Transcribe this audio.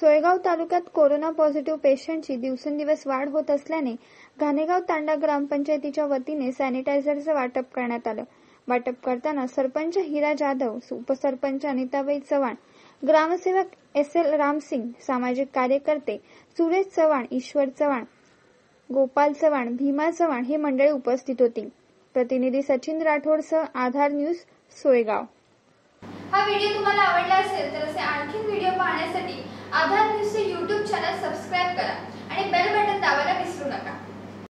सोयगाव तालुक्यात corona positive पेशंटची दिवसेंदिवस वाढ होत असल्याने घाणेगाव तांडा ग्रामपंचायतीच्या वतीने सॅनिटायझरचं वाटप करण्यात आलं वाटप करताना सरपंच हिरा जाधव उपसरपंच अनिताबाई चव्हाण ग्रामसेवक एस एल रामसिंग सामाजिक कार्यकर्ते सुरेश चव्हाण ईश्वर चव्हाण गोपाल चव्हाण भीमा चव्हाण हे मंडळी उपस्थित होती प्रतिनिधी सचिन राठोडसह आधार न्यूज सोयगाव हा व्हिडिओ तुम्हाला आवडला असेल तर असे आणखी